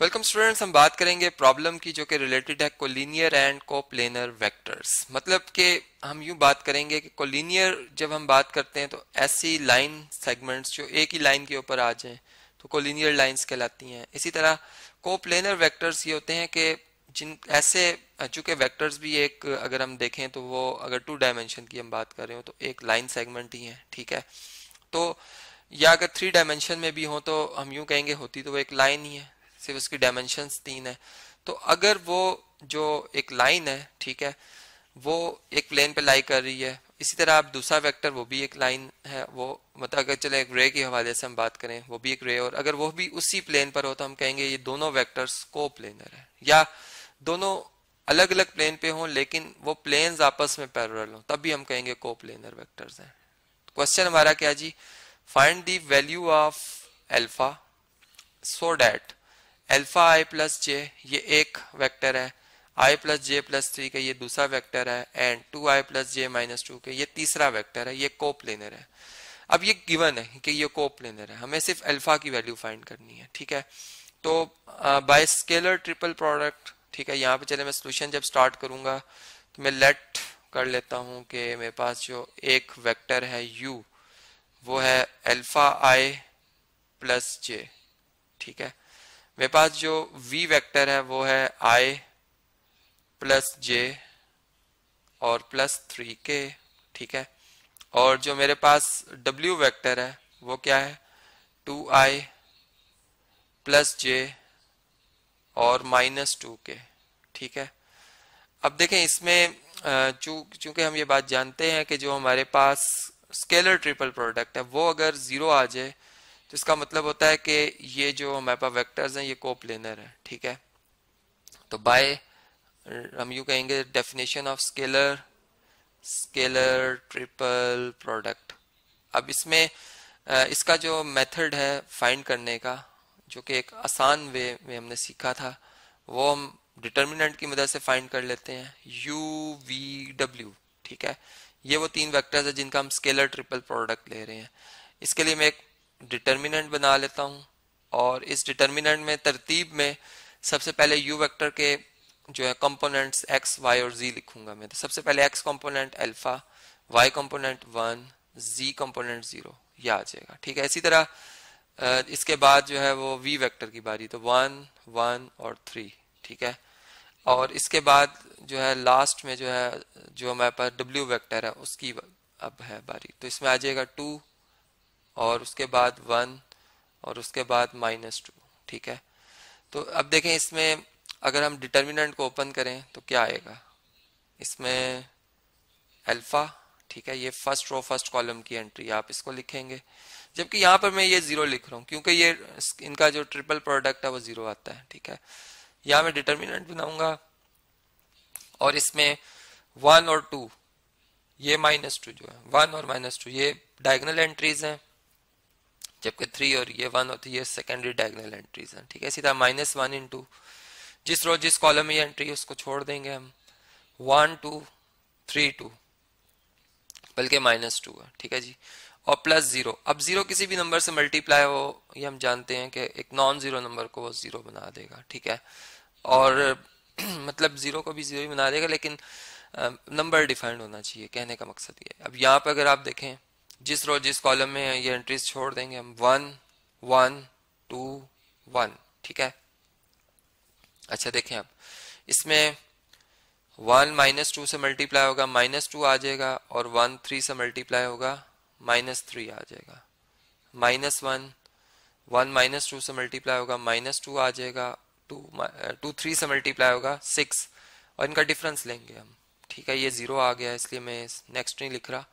welcome students हम बात करेंगे प्रॉब्लम की जो कि रिलेटेड है कोलिनियर एंड कोप्लेनर वेक्टर्स मतलब कि हम यूं बात करेंगे कि कोलिनियर जब हम बात करते हैं तो ऐसी लाइन सेगमेंट्स जो एक ही लाइन के ऊपर आ जाए तो कोलिनियर लाइंस कहलाती हैं इसी तरह कोप्लेनर वेक्टर्स ये होते हैं कि जिन ऐसे चूंकि वैक्टर्स भी एक अगर हम देखें तो वो अगर टू डायमेंशन की हम बात कर रहे हो तो एक लाइन सेगमेंट ही है ठीक है तो या अगर थ्री डायमेंशन में भी हो तो हम यूं कहेंगे होती तो वो एक लाइन ही है सिर्फ उसकी डायमेंशन तीन है तो अगर वो जो एक लाइन है ठीक है वो एक प्लेन पे लाई कर रही है इसी तरह आप दूसरा वेक्टर वो भी एक लाइन है वो मतलब अगर चले एक रे के हवाले से हम बात करें वो भी एक रे और अगर वो भी उसी प्लेन पर हो तो हम कहेंगे ये दोनों वेक्टर्स को प्लेनर है या दोनों अलग अलग प्लेन पे हों लेकिन वो प्लेन आपस में पैरल हो तब भी हम कहेंगे को प्लेनर वैक्टर्स हैं क्वेश्चन हमारा क्या जी find the value of alpha so that alpha i plus j ये एक वेक्टर है i plus j plus three का ये दूसरा वेक्टर है and two i plus j minus two का ये तीसरा वेक्टर है ये कोप्लेनर है अब ये गिवन है कि ये कोप्लेनर है हमें सिर्फ अल्फा की वैल्यू फाइंड करनी है ठीक है तो बाय स्केलर ट्रिपल प्रोडक्ट ठीक है यहाँ पे चले मैं सोल्यूशन जब स्टार्ट करूंगा तो मैं लेट कर लेता हूँ कि मेरे पास जो एक वैक्टर है यू वो है एल्फा आई प्लस जे ठीक है मेरे पास जो v वेक्टर है वो है i प्लस जे और प्लस थ्री के ठीक है और जो मेरे पास w वेक्टर है वो क्या है टू आई प्लस जे और माइनस टू के ठीक है अब देखें इसमें चूंकि हम ये बात जानते हैं कि जो हमारे पास स्केलर ट्रिपल प्रोडक्ट है वो अगर जीरो आ जाए तो इसका मतलब होता है कि ये जो मैपा वेक्टर्स हैं ये को प्लेनर है ठीक है तो बाय हम यू कहेंगे definition of scalar scalar triple product अब इसमें इसका जो मेथड है फाइंड करने का जो कि एक आसान वे में हमने सीखा था वो हम डिटर्मिनेंट की मदद से फाइंड कर लेते हैं यू वी डब्ल्यू ठीक है ये वो तीन वेक्टर्स है जिनका हम स्केलर ट्रिपल प्रोडक्ट ले रहे हैं इसके लिए मैं एक डिटर्मिनेंट बना लेता हूँ और इस डिटर्मिनेंट में तरतीब में सबसे पहले यू वेक्टर के जो है कंपोनेंट्स एक्स वाई और जी लिखूंगा मैं तो सबसे पहले x component alpha y component one z component zero ये आ जाएगा ठीक है इसी तरह इसके बाद जो है वो वी वेक्टर की बारी तो वन वन और थ्री ठीक है और इसके बाद जो है लास्ट में जो है जो हमारे पास डब्ल्यू वैक्टर है उसकी अब है बारी तो इसमें आ जाएगा टू और उसके बाद वन और उसके बाद माइनस टू ठीक है तो अब देखें इसमें अगर हम डिटर्मिनेंट को ओपन करें तो क्या आएगा इसमें अल्फा ठीक है ये फर्स्ट रो फर्स्ट कॉलम की एंट्री आप इसको लिखेंगे जबकि यहाँ पर मैं ये जीरो लिख रहा हूँ क्योंकि ये इनका जो ट्रिपल प्रोडक्ट है वो जीरो आता है ठीक है यहाँ मैं डिटर्मिनेंट बनाऊंगा और इसमें वन और टू ये माइनस टू जो है वन और माइनस टू ये डायगनल एंट्रीज हैं जबकि थ्री और ये वन होती है सेकेंडरी डायगनल एंट्रीज हैं ठीक है सीधा माइनस वन इन टू जिस रोज जिस कॉलम में एंट्री उसको छोड़ देंगे हम वन टू थ्री टू बल्कि माइनस टू है ठीक है जी और प्लस ज़ीरो अब ज़ीरो किसी भी नंबर से मल्टीप्लाई हो ये हम जानते हैं कि एक नॉन ज़ीरो नंबर को वो ज़ीरो बना देगा ठीक है और मतलब ज़ीरो को भी ज़ीरो ही बना देगा लेकिन नंबर डिफाइंड होना चाहिए कहने का मकसद ये अब यहाँ पर अगर आप देखें जिस रो जिस कॉलम में ये एंट्रीज छोड़ देंगे हम वन वन टू वन ठीक है अच्छा देखें आप इसमें वन माइनस टू से मल्टीप्लाई होगा माइनस टू आ जाएगा और वन थ्री से मल्टीप्लाई होगा माइनस थ्री आ जाएगा minus one one minus two से मल्टीप्लाई होगा माइनस टू आ जाएगा टू टू थ्री से मल्टीप्लाई होगा सिक्स और इनका डिफरेंस लेंगे हम ठीक है ये जीरो आ गया इसलिए मैं नेक्स्ट नहीं लिख रहा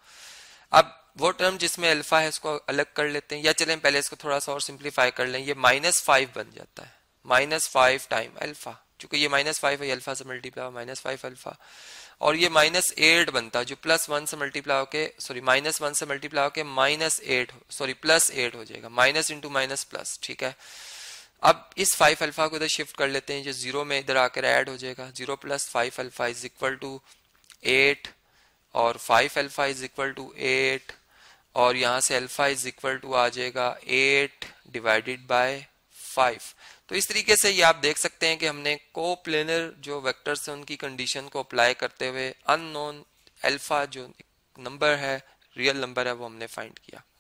अब वो टर्म जिसमें अल्फा है उसको अलग कर लेते हैं या चलें पहले इसको थोड़ा सा और सिंप्लीफाई कर लें ये माइनस फाइव बन जाता है माइनस फाइव टाइम अल्फा चूंकि ये माइनस फाइव है अल्फा से मल्टीप्लाई माइनस फाइव अल्फा और ये माइनस एट बनता है जो प्लस वन से मल्टीप्लाई होके सॉरी माइनस वन से मल्टीप्लाई होके minus eight sorry plus eight हो जाएगा माइनस इंटू माइनस प्लस ठीक है अब इस फाइव अल्फा को इधर शिफ्ट कर लेते हैं जो जीरो में इधर आकर एड हो जाएगा zero plus five alpha is equal to eight और five alpha is equal to eight और यहां से अल्फा इज इक्वल टू आ जाएगा एट डिवाइडेड बाय फाइव तो इस तरीके से ये आप देख सकते हैं कि हमने को प्लेनर जो वेक्टर्स हैं उनकी कंडीशन को अप्लाई करते हुए अननोन अल्फा जो नंबर है रियल नंबर है वो हमने फाइंड किया